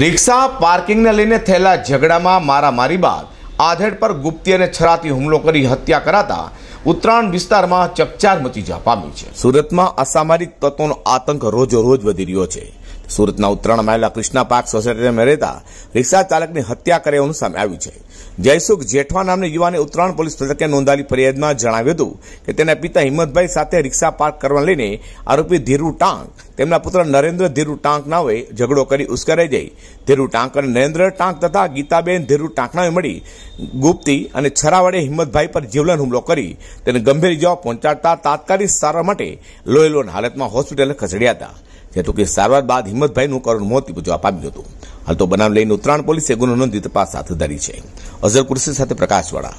રિક્ષા પાર્કિંગને લઈને થયેલા ઝઘડામાં મારામારી બાદ આધેડ પર ગુપ્તી અને છરાતી હુમલો કરી હત્યા કરાતા ઉત્તરાયણ વિસ્તારમાં ચકચાર મચી જવા પામી છે સુરતમાં અસામાજિક તત્વોનો આતંક રોજોરોજ વધી રહ્યો છે સુરતના ઉત્તરાયણ માયેલા કૃષ્ણા પાર્ક સોસાયટીમાં રહેતા રિક્ષા ચાલકની હત્યા એવું સામે આવ્યું છે જયસુખ જેઠવા નામના યુવાને ઉત્તરાયણ પોલીસ મથકે નોંધાયેલી ફરિયાદમાં જણાવ્યું હતું કે તેના પિતા હિંમતભાઈ સાથે રિક્ષા પાર્ક કરવા લઈને આરોપી ધીરુ ટાંક તેમના પુત્ર નરેન્દ્ર ધીરુ ટાંક નાવે ઝઘડો કરી ઉશ્કેરાઈ જઈ ધીરુ ટાંક અને નરેન્દ્ર ટાંક તથા ગીતાબેન ધીરુ ટાંકનાવે મળી ગુપ્તી અને છરાવડે હિંમતભાઈ પર જીવલેણ હુમલો કરી તેને ગંભીર ઇજાઓ પહોંચાડતા તાત્કાલિક સારવાર માટે લોહીલોન હાલતમાં હોસ્પિટલે ખસેડ્યા હતા જેતું કે સારવાર બાદ હિંમતભાઈનું કરુણ મોત નીપજવા આપ્યું હતું હાલ તો બનાવ લઈને ઉત્તરાયણ પોલીસે ગુનો નોંધી તપાસ હાથ ધરી છે અઝર કુર્સી સાથે પ્રકાશવાળા